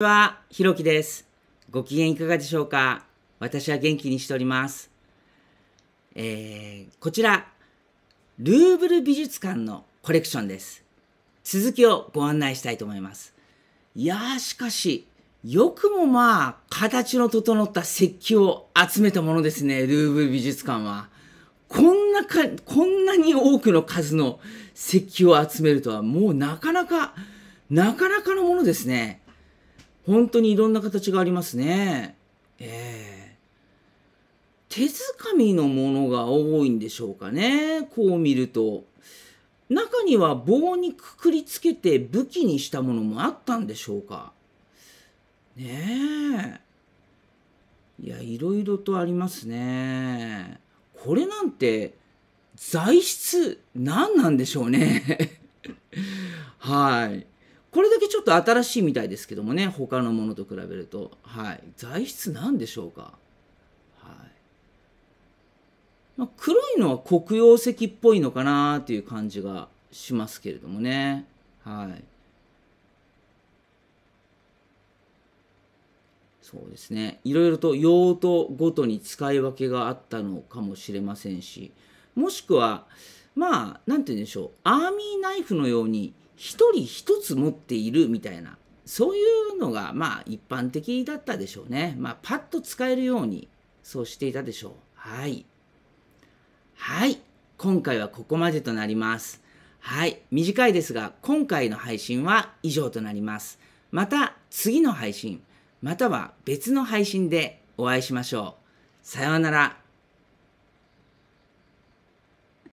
は、ひろきです。ご機嫌いかがでしょうか私は元気にしております。えー、こちら、ルーブル美術館のコレクションです。続きをご案内したいと思います。いやー、しかし、よくもまあ、形の整った石器を集めたものですね、ルーブル美術館は。こんなか、こんなに多くの数の石器を集めるとは、もうなかなか、なかなかのものですね。本当にいろんな形がありますね。えー、手づかみのものが多いんでしょうかね。こう見ると。中には棒にくくりつけて武器にしたものもあったんでしょうか。ねえ。いや、いろいろとありますね。これなんて、材質、何なんでしょうね。はい。これだけちょっと新しいみたいですけどもね、他のものと比べると。はい。材質なんでしょうかはい。まあ、黒いのは黒曜石っぽいのかなという感じがしますけれどもね。はい。そうですね。いろいろと用途ごとに使い分けがあったのかもしれませんし、もしくはまあ何て言うんでしょうアーミーナイフのように一人一つ持っているみたいなそういうのがまあ一般的だったでしょうね。まあパッと使えるようにそうしていたでしょう。はい。はい。今回はここまでとなります。はい。短いですが、今回の配信は以上となります。また次の配信、または別の配信でお会いしましょう。さようなら。